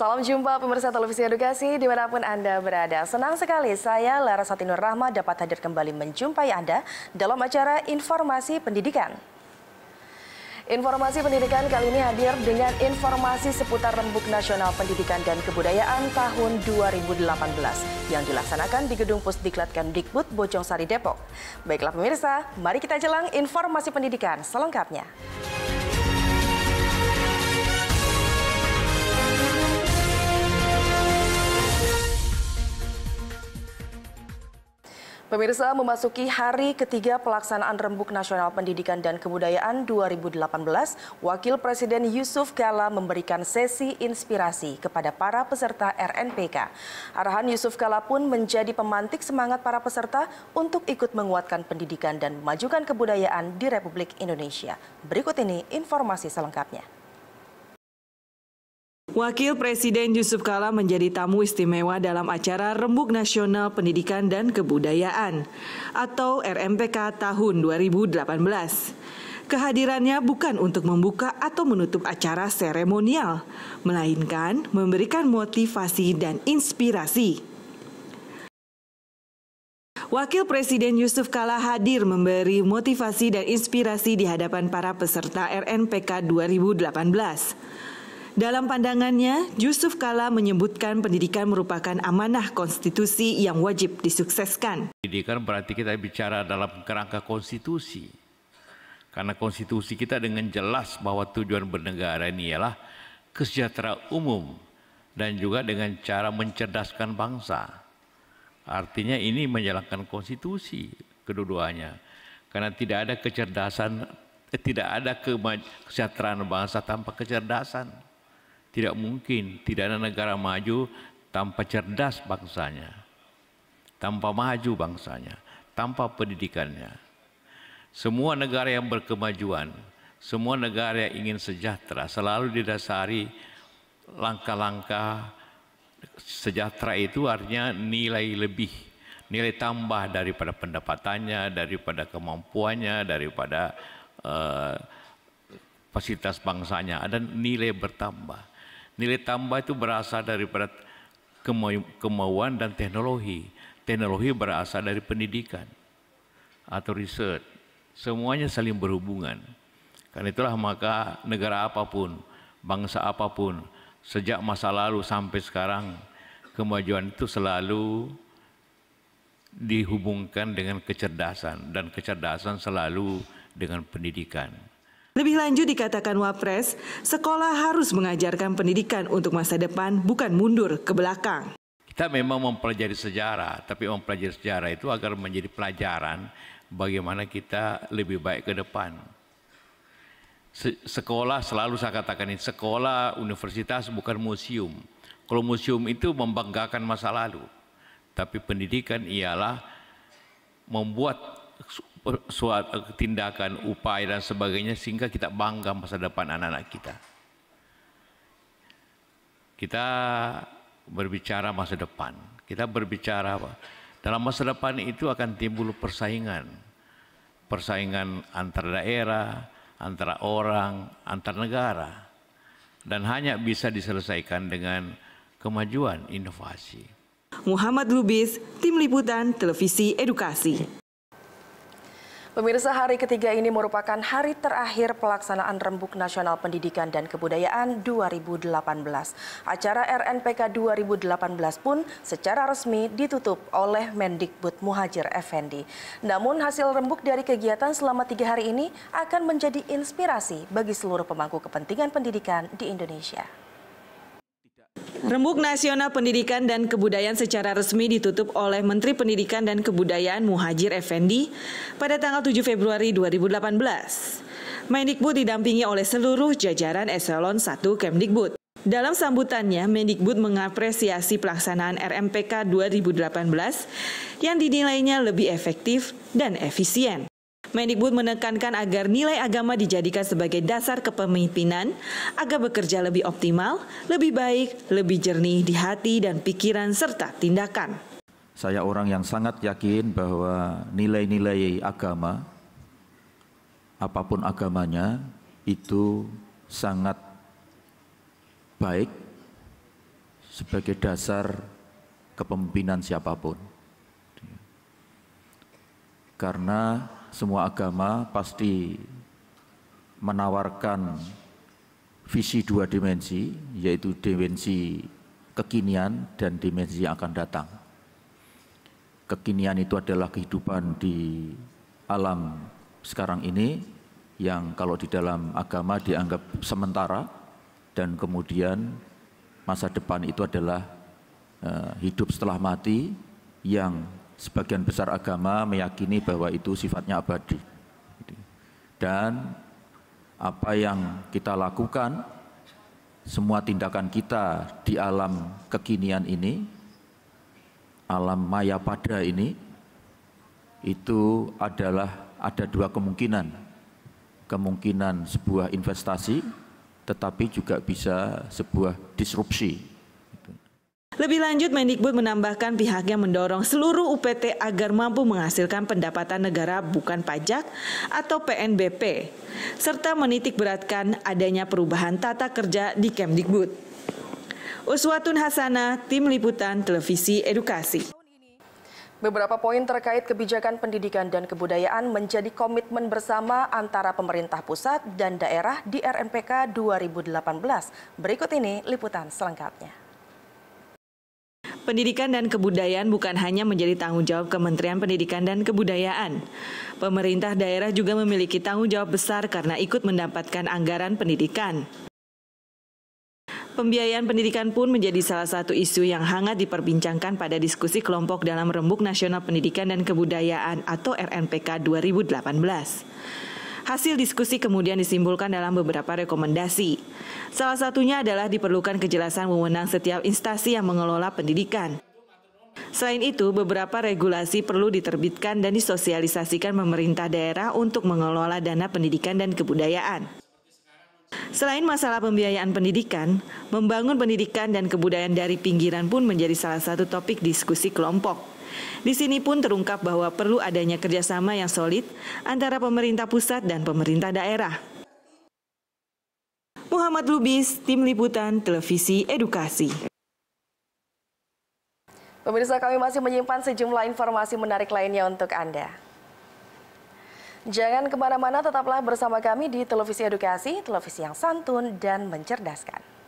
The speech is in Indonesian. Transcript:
Salam jumpa pemirsa televisi edukasi dimanapun Anda berada. Senang sekali saya Lara Satinur Rahma dapat hadir kembali menjumpai Anda dalam acara Informasi Pendidikan. Informasi pendidikan kali ini hadir dengan informasi seputar Rembuk Nasional Pendidikan dan Kebudayaan tahun 2018 yang dilaksanakan di Gedung Pusdiklat Kemdikbud Bojongsari Depok. Baiklah pemirsa, mari kita jelang informasi pendidikan selengkapnya. Pemirsa memasuki hari ketiga pelaksanaan Rembuk Nasional Pendidikan dan Kebudayaan 2018, Wakil Presiden Yusuf Kala memberikan sesi inspirasi kepada para peserta RNPK. Arahan Yusuf Kala pun menjadi pemantik semangat para peserta untuk ikut menguatkan pendidikan dan memajukan kebudayaan di Republik Indonesia. Berikut ini informasi selengkapnya. Wakil Presiden Yusuf Kala menjadi tamu istimewa dalam acara Rembuk Nasional Pendidikan dan Kebudayaan atau RMPK tahun 2018. Kehadirannya bukan untuk membuka atau menutup acara seremonial, melainkan memberikan motivasi dan inspirasi. Wakil Presiden Yusuf Kala hadir memberi motivasi dan inspirasi di hadapan para peserta RNPK 2018. Dalam pandangannya, Yusuf Kala menyebutkan pendidikan merupakan amanah konstitusi yang wajib disukseskan. Pendidikan berarti kita bicara dalam kerangka konstitusi. Karena konstitusi kita dengan jelas bahwa tujuan bernegara ini ialah kesejahteraan umum dan juga dengan cara mencerdaskan bangsa. Artinya ini menjalankan konstitusi kedua-duanya. Karena tidak ada kecerdasan, eh, tidak ada kesejahteraan bangsa tanpa kecerdasan. Tidak mungkin, tidak ada negara maju tanpa cerdas bangsanya, tanpa maju bangsanya, tanpa pendidikannya. Semua negara yang berkemajuan, semua negara yang ingin sejahtera selalu didasari langkah-langkah sejahtera itu artinya nilai lebih, nilai tambah daripada pendapatannya, daripada kemampuannya, daripada uh, fasilitas bangsanya, ada nilai bertambah. Nilai tambah itu berasal daripada kemauan dan teknologi. Teknologi berasal dari pendidikan atau riset. Semuanya saling berhubungan. Karena itulah maka negara apapun, bangsa apapun, sejak masa lalu sampai sekarang, kemajuan itu selalu dihubungkan dengan kecerdasan dan kecerdasan selalu dengan pendidikan. Lebih lanjut dikatakan Wapres, sekolah harus mengajarkan pendidikan untuk masa depan bukan mundur ke belakang. Kita memang mempelajari sejarah, tapi mempelajari sejarah itu agar menjadi pelajaran bagaimana kita lebih baik ke depan. sekolah selalu saya katakan ini, sekolah universitas bukan museum. Kalau museum itu membanggakan masa lalu, tapi pendidikan ialah membuat suatu eh, tindakan, upaya dan sebagainya sehingga kita bangga masa depan anak-anak kita. Kita berbicara masa depan, kita berbicara apa? Dalam masa depan itu akan timbul persaingan. Persaingan antar daerah, antara orang, antar negara. Dan hanya bisa diselesaikan dengan kemajuan inovasi. Muhammad Lubis, Tim Liputan Televisi Edukasi. Pemirsa hari ketiga ini merupakan hari terakhir pelaksanaan Rembuk Nasional Pendidikan dan Kebudayaan 2018. Acara RNPK 2018 pun secara resmi ditutup oleh Mendikbud Muhajir Effendi. Namun hasil rembuk dari kegiatan selama tiga hari ini akan menjadi inspirasi bagi seluruh pemangku kepentingan pendidikan di Indonesia. Rembuk Nasional Pendidikan dan Kebudayaan secara resmi ditutup oleh Menteri Pendidikan dan Kebudayaan Muhajir Effendi pada tanggal 7 Februari 2018. Mendikbud didampingi oleh seluruh jajaran eselon 1 Kemdikbud. Dalam sambutannya, Mendikbud mengapresiasi pelaksanaan RMPK 2018 yang dinilainya lebih efektif dan efisien. Mendikbud menekankan agar nilai agama dijadikan sebagai dasar kepemimpinan agar bekerja lebih optimal, lebih baik, lebih jernih di hati dan pikiran serta tindakan. Saya orang yang sangat yakin bahwa nilai-nilai agama apapun agamanya itu sangat baik sebagai dasar kepemimpinan siapapun. Karena semua agama pasti menawarkan visi dua dimensi, yaitu dimensi kekinian dan dimensi yang akan datang. Kekinian itu adalah kehidupan di alam sekarang ini yang kalau di dalam agama dianggap sementara dan kemudian masa depan itu adalah eh, hidup setelah mati yang sebagian besar agama meyakini bahwa itu sifatnya abadi. Dan apa yang kita lakukan, semua tindakan kita di alam kekinian ini, alam maya pada ini, itu adalah ada dua kemungkinan. Kemungkinan sebuah investasi, tetapi juga bisa sebuah disrupsi lebih lanjut, Mendikbud menambahkan pihaknya mendorong seluruh UPT agar mampu menghasilkan pendapatan negara bukan pajak atau PNBP, serta menitik beratkan adanya perubahan tata kerja di Kemdikbud. Uswatun Hasanah, Tim Liputan Televisi Edukasi. Beberapa poin terkait kebijakan pendidikan dan kebudayaan menjadi komitmen bersama antara pemerintah pusat dan daerah di RNPK 2018. Berikut ini liputan selengkapnya. Pendidikan dan kebudayaan bukan hanya menjadi tanggung jawab Kementerian Pendidikan dan Kebudayaan. Pemerintah daerah juga memiliki tanggung jawab besar karena ikut mendapatkan anggaran pendidikan. Pembiayaan pendidikan pun menjadi salah satu isu yang hangat diperbincangkan pada diskusi kelompok dalam Rembuk Nasional Pendidikan dan Kebudayaan atau RNPK 2018. Hasil diskusi kemudian disimpulkan dalam beberapa rekomendasi. Salah satunya adalah diperlukan kejelasan wewenang setiap instansi yang mengelola pendidikan. Selain itu, beberapa regulasi perlu diterbitkan dan disosialisasikan pemerintah daerah untuk mengelola dana pendidikan dan kebudayaan. Selain masalah pembiayaan pendidikan, membangun pendidikan dan kebudayaan dari pinggiran pun menjadi salah satu topik diskusi kelompok. Di sini pun terungkap bahwa perlu adanya kerjasama yang solid antara pemerintah pusat dan pemerintah daerah. Muhammad Lubis, Tim Liputan Televisi Edukasi. Pemirsa kami masih menyimpan sejumlah informasi menarik lainnya untuk Anda. Jangan kemana-mana, tetaplah bersama kami di Televisi Edukasi, televisi yang santun dan mencerdaskan.